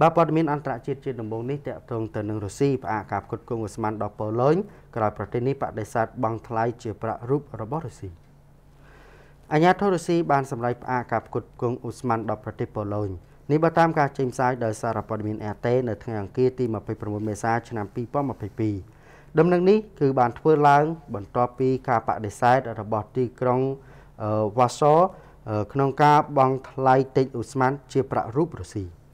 បាទព័ត៌មានអន្តរជាតិជាដំបូងនេះតកតងទៅនឹងរុស្ស៊ីផ្អាកការផ្គត់ផ្គង់ឧស្ម័នដល់ប៉ូឡូញក្រោយប្រទេសនេះបដិសេធបង់ថ្លៃជាប្រាក់រូបរបស់រុស្ស៊ីអាញាធររុស្ស៊ីបានសម្រេចផ្អាកការផ្គត់ផ្គង់ឧស្ម័នដល់ប្រទេសប៉ូឡូញនេះបើតាមការចេញផ្សាយដោយសារព័ត៌មានអេតេនៅថ្ងៃអង្គារទី29មេសាឆ្នាំ2022ដំណឹងនេះគឺបានធ្វើឡើង បន្ទាប់ពី ការបដិសេធរបស់ទីក្រុងវ៉ាសោក្នុងការបង់ថ្លៃតិចឧស្ម័នជាប្រាក់រូបរុស្ស៊ី។